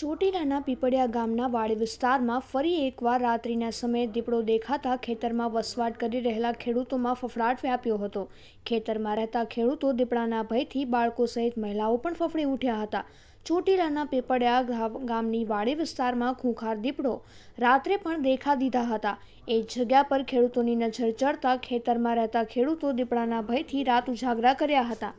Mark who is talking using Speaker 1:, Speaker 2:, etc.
Speaker 1: ચોટીલાના પીપળિયા ગામના વાડી વિસ્તારમાં ફરી એકવાર રાત્રિના સમયે દીપડો દેખાતા ખેતરમાં વસવાટ કરી રહેલા ખેડૂતોમાં ફફડાટ વ્યાપ્યો હતો ખેતરમાં રહેતા ખેડૂતો દીપડાના ભયથી બાળકો સહિત મહિલાઓ પણ ફફડી ઉઠ્યા હતા ચોટીલાના પીપળિયા ગામની વાડી વિસ્તારમાં ખૂંખાર દીપડો રાત્રે પણ દેખા દીધા હતા એ જગ્યા પર ખેડૂતોની નજર ચડતા ખેતરમાં રહેતા ખેડૂતો દીપડાના ભયથી રાત ઉજાગરા કર્યા હતા